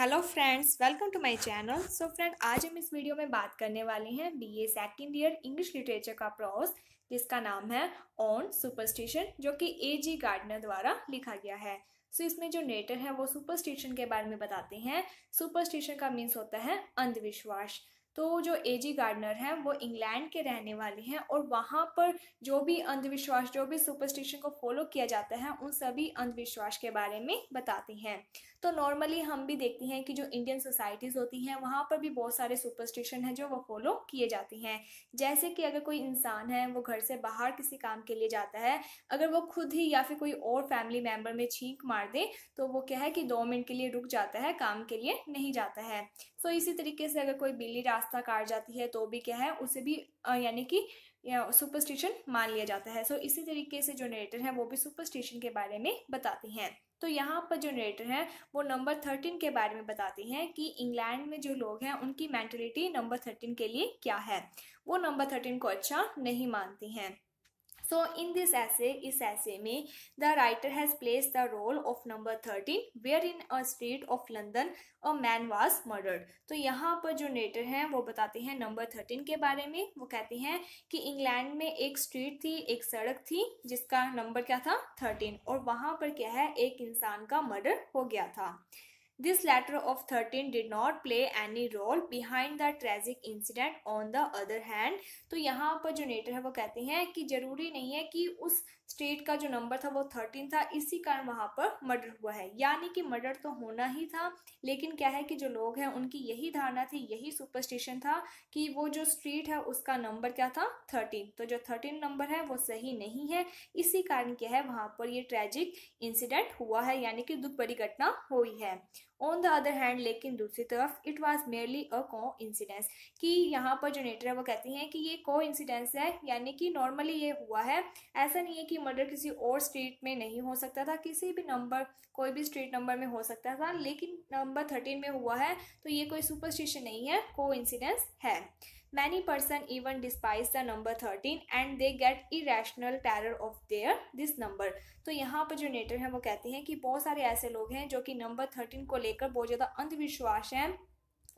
Hello friends welcome to my channel so friend आज हम इस वीडियो में बात करने वाले हैं BA second year English literature का प्रॉस जिसका नाम है ऑन सुपरस्टिशन जो कि ए जी गार्डनर द्वारा लिखा गया है सो so, इसमें जो नेटर है वो सुपरस्टिशन के बारे में बताते हैं सुपरस्टिशन का मीन्स होता है अंधविश्वास तो जो ए जी गार्डनर हैं वो इंग्लैंड के रहने वाले हैं और वहाँ पर जो भी अंधविश्वास जो भी सुपरस्टिशन को फॉलो किया जाता है उन सभी अंधविश्वास के बारे में बताती हैं तो नॉर्मली हम भी देखते हैं कि जो इंडियन सोसाइटीज़ होती हैं वहाँ पर भी बहुत सारे सुपरस्टिशन हैं जो वो फॉलो किए जाते हैं जैसे कि अगर कोई इंसान है वो घर से बाहर किसी काम के लिए जाता है अगर वो खुद ही या फिर कोई और फैमिली मेम्बर में छींक मार दे तो वो क्या है कि दो मिनट के लिए रुक जाता है काम के लिए नहीं जाता है सो इसी तरीके से अगर कोई बिल्ली रास्ता काट जाती है तो भी क्या है उसे भी यानी कि सुपरस्टिशन मान लिया जाता है सो so, इसी तरीके से जो नरेटर है वो भी सुपरस्टिशन के बारे में बताती हैं तो यहाँ पर जो नरेटर हैं वो नंबर थर्टीन के बारे में बताती हैं कि इंग्लैंड में जो लोग हैं उनकी मैंटलिटी नंबर थर्टीन के लिए क्या है वो नंबर थर्टीन को अच्छा नहीं मानती हैं सो इन दिस ऐसे इस ऐसे में the writer has place the role of number thirteen where in a street of London a man was murdered तो यहाँ पर जो नेटर हैं वो बताते हैं नंबर थर्टीन के बारे में वो कहते हैं कि इंग्लैंड में एक स्ट्रीट थी एक सड़क थी जिसका नंबर क्या था थर्टीन और वहाँ पर क्या है एक इंसान का मर्डर हो गया था This letter of 13 did not play any role behind the tragic incident on the other hand तो यहाँ पर जो नेटर है वो कहते हैं कि ज़रूरी नहीं है कि उस स्टेट का जो नंबर था वो थर्टीन था इसी कारण वहाँ पर मर्डर हुआ है यानी कि मर्डर तो होना ही था लेकिन क्या है कि जो लोग हैं उनकी यही धारणा थी यही सुपरस्टिशन था कि वो जो स्ट्रीट है उसका नंबर क्या था थर्टीन तो जो थर्टीन नंबर है वो सही नहीं है इसी कारण क्या है वहाँ पर ये ट्रेजिक इंसिडेंट हुआ है यानी कि दुख भरी घटना हुई है ऑन द अदर हैंड लेकिन दूसरी तरफ इट वॉज मेयरली अ को इंसिडेंस कि यहाँ पर जो नेटर है वो कहती हैं कि ये को इंसिडेंस है यानी कि नॉर्मली ये हुआ है ऐसा नहीं है कि मर्डर किसी और स्ट्रीट में नहीं हो सकता था किसी भी नंबर कोई भी स्ट्रीट नंबर में हो सकता था लेकिन नंबर थर्टीन में हुआ है तो ये कोई सुपरस्टिशन नहीं है को इंसिडेंस है Many person even despise the number 13 and they get irrational terror of their this number. तो यहाँ पर जो नेटर हैं वो कहते हैं कि बहुत सारे ऐसे लोग हैं जो कि नंबर 13 को लेकर बहुत ज़्यादा अंधविश्वास हैं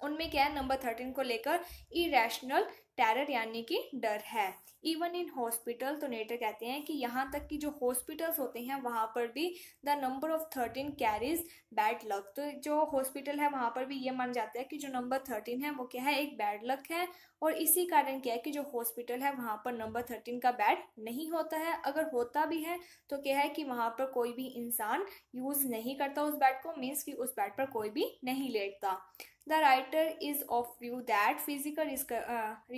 उनमें क्या है नंबर थर्टीन को लेकर इरेशनल टेरर यानी कि डर है इवन इन हॉस्पिटल तो नेटर कहते हैं कि यहाँ तक कि जो हॉस्पिटल्स होते हैं वहाँ पर भी the number of thirteen carries bad luck तो जो हॉस्पिटल है वहाँ पर भी ये मान जाते हैं कि जो नंबर थर्टीन है वो क्या है एक बैड लक है और इसी कारण क्या है कि जो हॉस्पिटल है वहाँ पर नंबर थर्टीन का बैड नहीं होता है अगर होता भी है तो क्या है कि वहाँ पर कोई भी इंसान यूज़ नहीं करता उस बैड को मीन्स कि उस बैड पर कोई भी नहीं लेटता the writer is of view that physical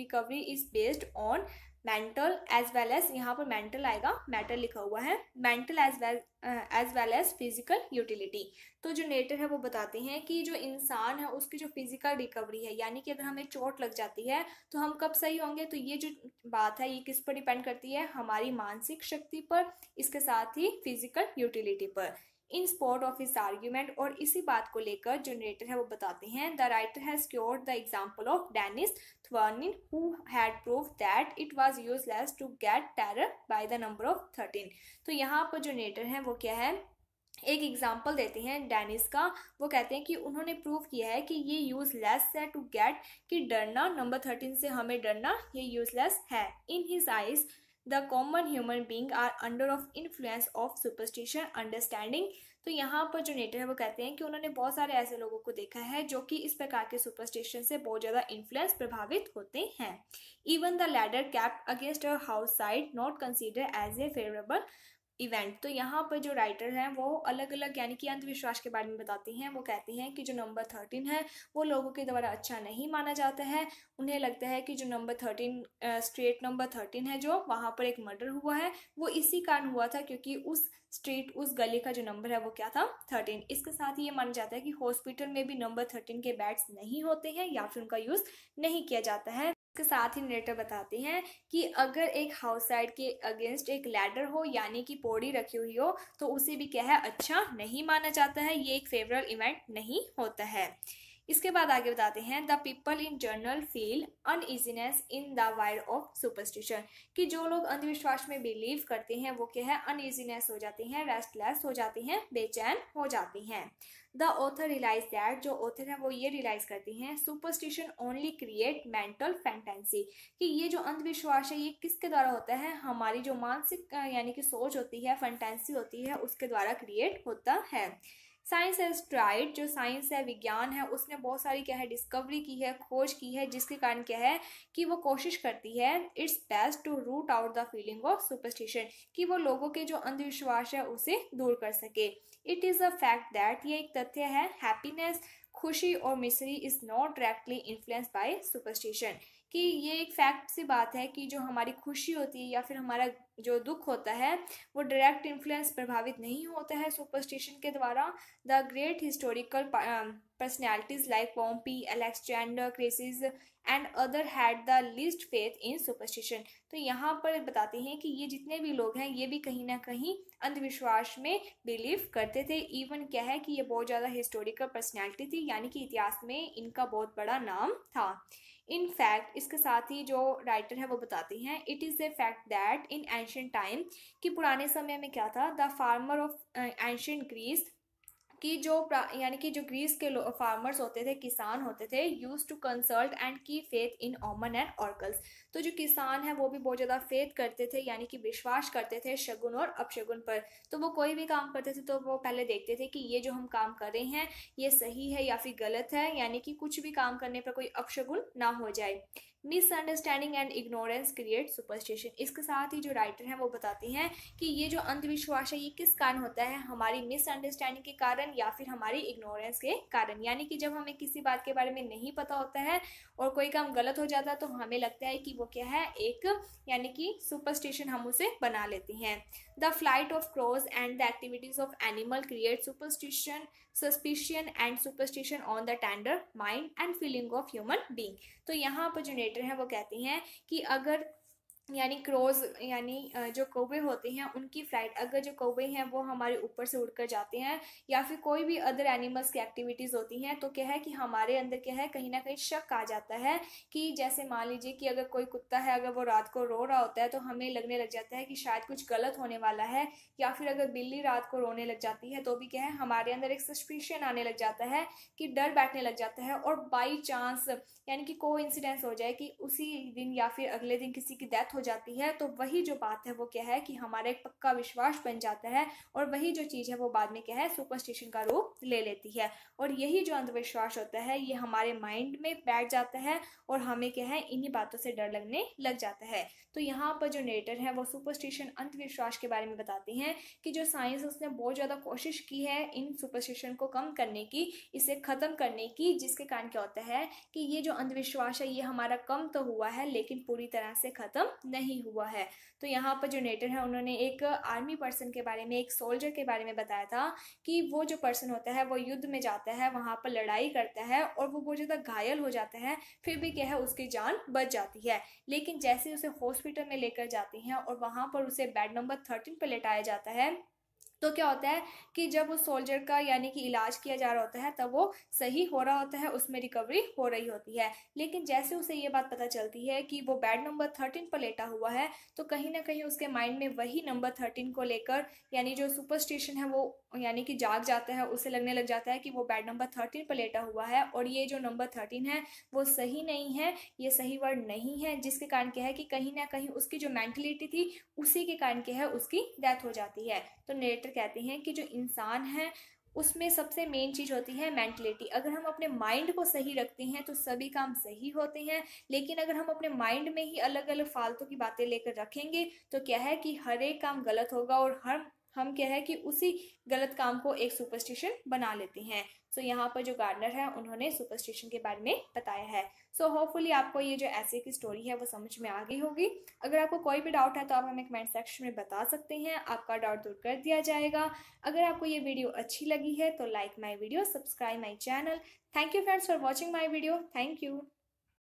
recovery is based on mental as well as यहाँ पर मेंटल आएगा मैटर लिखा हुआ है mental as well as well as physical utility तो जो नेटर है वो बताते हैं कि जो इंसान है उसकी जो फिजिकल रिकवरी है यानी कि अगर हमें चोट लग जाती है तो हम कब सही होंगे तो ये जो बात है ये किस पर डिपेंड करती है हमारी मानसिक शक्ति पर इसके साथ ही फिजिकल यूटिलिटी पर in spot of his argument और इसी बात को लेकर जनरेटर है वो बताते हैं the writer has cure the example of Dennis Thernin who had prove that it was useless to get terror by the number of thirteen तो यहाँ पर जनरेटर है वो क्या है एक एग्जाम्पल देते हैं डेनिस का वो कहते हैं कि उन्होंने प्रूव किया है कि ये यूजलेस है टू गेट कि डरना नंबर थर्टीन से हमें डरना ये यूजलेस है in his eyes the common human being are under of influence of superstition understanding तो यहाँ पर जो नेटर है वो कहते हैं कि उन्होंने बहुत सारे ऐसे लोगों को देखा है जो कि इस प्रकार के सुपरस्टिशन से बहुत ज़्यादा इन्फ्लुएंस प्रभावित होते हैं even the ladder kept against a house side not consider as a favourable event तो यहाँ पर जो राइटर हैं वो अलग अलग यानी कि अंधविश्वास के बारे में बताते हैं वो कहते हैं कि जो नंबर थर्टीन है वो लोगों के द्वारा अच्छा नहीं माना जाता है उन्हें लगता है कि जो number thirteen street number thirteen है जो वहाँ पर एक मर्डर हुआ है वो इसी कारण हुआ था क्योंकि उस स्ट्रीट उस गली का जो नंबर है वो क्या था थर्टीन इसके साथ ही ये माना जाता है कि हॉस्पिटल में भी नंबर थर्टीन के बेड्स नहीं होते हैं या फिर उनका यूज़ नहीं किया जाता है इसके साथ ही नरेटर बताते हैं कि अगर एक हाउस साइड के अगेंस्ट एक लैडर हो यानी कि पौड़ी रखी हुई हो तो उसे भी क्या है अच्छा नहीं माना जाता है ये एक फेवरल इवेंट नहीं होता है इसके बाद आगे बताते हैं the people in general feel uneasiness in the wire of superstition कि जो लोग अंधविश्वास में बिलीव करते हैं वो क्या है अनइजीनेस हो जाते हैं रेस्टलेस हो जाते हैं बेचैन हो जाते हैं द ऑथर रियलाइज दैट जो ऑथर है वो ये रियलाइज करते हैं superstition only create mental fantasy कि ये जो अंधविश्वास है ये किसके द्वारा होता है हमारी जो मानसिक यानी कि सोच होती है फैंटेंसी होती है उसके द्वारा क्रिएट होता है साइंस हैज़ ट्राइड जो साइंस है विज्ञान है उसने बहुत सारी क्या है डिस्कवरी की है खोज की है जिसके कारण क्या है कि वो कोशिश करती है its best to root out the feeling of superstition कि वो लोगों के जो अंधविश्वास है उसे दूर कर सके it is a fact that ये एक तथ्य है हैप्पीनेस खुशी और misery is not directly influence by superstition कि ये एक फैक्ट सी बात है कि जो हमारी खुशी होती है या फिर हमारा जो दुख होता है वो डायरेक्ट इन्फ्लुएंस प्रभावित नहीं होता है सुपरस्टिशन के द्वारा the great historical personalities like Pompey Alexander Croesus and other had the least faith in superstition तो यहाँ पर बताते हैं कि ये जितने भी लोग हैं ये भी कहीं ना कहीं अंधविश्वास में बिलीव करते थे इवन क्या है कि ये बहुत ज़्यादा हिस्टोरिकल पर्सनैलिटी थी यानी कि इतिहास में इनका बहुत बड़ा नाम था इन फैक्ट इसके साथ ही जो राइटर है वो बताते हैं it is a fact that in ancient time कि पुराने समय में क्या था the farmer of ancient Greece कि जो यानी कि जो ग्रीस के फार्मर्स होते थे किसान होते थे use to consult and keep faith in omen and ऑर्कल्स तो जो किसान है वो भी बहुत ज़्यादा फेथ करते थे यानी कि विश्वास करते थे शगुन और अपशगुन पर तो वो कोई भी काम करते थे तो वो पहले देखते थे कि ये जो हम काम कर रहे हैं ये सही है या फिर गलत है यानी कि कुछ भी काम करने पर कोई अपशगुन ना हो जाए misunderstanding and ignorance create superstition इसके साथ ही जो राइटर हैं वो बताती हैं कि ये जो अंधविश्वास है ये किस कारण होता है हमारी मिसअंडरस्टैंडिंग के कारण या फिर हमारी इग्नोरेंस के कारण यानी कि जब हमें किसी बात के बारे में नहीं पता होता है और कोई काम गलत हो जाता है तो हमें लगता है कि वो क्या है एक यानी कि सुपरस्टिशन हम उसे बना लेती हैं the flight of crows and the activities of animal create superstition suspicion and superstition on the tender mind and feeling of human being तो यहाँ पर जो थिएटर हैं वो कहती हैं कि अगर यानी क्रोज यानी जो कौवे होते हैं उनकी फ्लाइट अगर जो कौवे हैं वो हमारे ऊपर से उड़कर जाते हैं या फिर कोई भी अदर एनिमल्स की एक्टिविटीज़ होती हैं तो क्या है कि हमारे अंदर क्या है कहीं ना कहीं शक आ जाता है कि जैसे मान लीजिए कि अगर कोई कुत्ता है अगर वो रात को रो रहा होता है तो हमें लगने लग जाता है कि शायद कुछ गलत होने वाला है या फिर अगर बिल्ली रात को रोने लग जाती है तो भी क्या है हमारे अंदर एक सस्पिशन आने लग जाता है कि डर बैठने लग जाता है और बाई चांस यानी कि को हो जाए कि उसी दिन या फिर अगले दिन किसी की डेथ हो जाती है तो वही जो बात है वो क्या है कि हमारा एक पक्का विश्वास बन जाता है और वही जो चीज़ है वो बाद में क्या है सुपरस्टिशन का रूप ले लेती है और यही जो अंधविश्वास होता है ये हमारे माइंड में बैठ जाता है और हमें क्या है इन्हीं बातों से डर लगने लग जाता है तो यहाँ पर जो नेटर है वो सुपरस्टिशन अंधविश्वास के बारे में बताती हैं कि जो साइंस उसने बहुत ज़्यादा कोशिश की है इन सुपरस्टिशन को कम करने की इसे ख़त्म करने की जिसके कारण क्या होता है कि ये जो अंधविश्वास है ये हमारा कम तो हुआ है लेकिन पूरी तरह से ख़त्म नहीं हुआ है तो यहाँ पर जो नेटर है उन्होंने एक आर्मी पर्सन के बारे में एक सोल्जर के बारे में बताया था कि वो जो पर्सन होता है वो युद्ध में जाता है वहाँ पर लड़ाई करता है और वो बहुत ज़्यादा घायल हो जाता है फिर भी क्या है उसकी जान बच जाती है लेकिन जैसे उसे हॉस्पिटल में लेकर जाती हैं और वहाँ पर उसे बेड नंबर थर्टीन पर लेटाया जाता है तो क्या होता है कि जब उस सोल्जर का यानी कि इलाज किया जा रहा होता है तब वो सही हो रहा होता है उसमें रिकवरी हो रही होती है लेकिन जैसे उसे ये बात पता चलती है कि वो बेड नंबर थर्टीन पर लेटा हुआ है तो कहीं ना कहीं उसके माइंड में वही नंबर थर्टीन को लेकर यानी जो सुपरस्टिशन है वो यानी कि जाग जाता है उसे लगने लग जाता है कि वो बेड नंबर थर्टीन पर लेटा हुआ है और ये जो नंबर थर्टीन है वो सही नहीं है ये सही वर्ड नहीं है जिसके कारण क्या है कि कहीं ना कहीं उसकी जो मैंटिलिटी थी उसी के कारण क्या है उसकी डेथ हो जाती है तो नेटर कहते हैं कि जो इंसान है उसमें सबसे मेन चीज़ होती है मैंटलिटी अगर हम अपने माइंड को सही रखते हैं तो सभी काम सही होते हैं लेकिन अगर हम अपने माइंड में ही अलग अलग फालतू की बातें लेकर रखेंगे तो क्या है कि हर एक काम गलत होगा और हर हम क्या है कि उसी गलत काम को एक सुपरस्टिशन बना लेते हैं सो so, यहाँ पर जो गार्डनर है उन्होंने सुपरस्टिशन के बारे में बताया है सो so, होपफुली आपको ये जो ऐसे की स्टोरी है वो समझ में आ गई होगी अगर आपको कोई भी डाउट है तो आप हमें कमेंट सेक्शन में बता सकते हैं आपका डाउट दूर कर दिया जाएगा अगर आपको ये वीडियो अच्छी लगी है तो like my video subscribe my channel thank you friends for watching my video thank you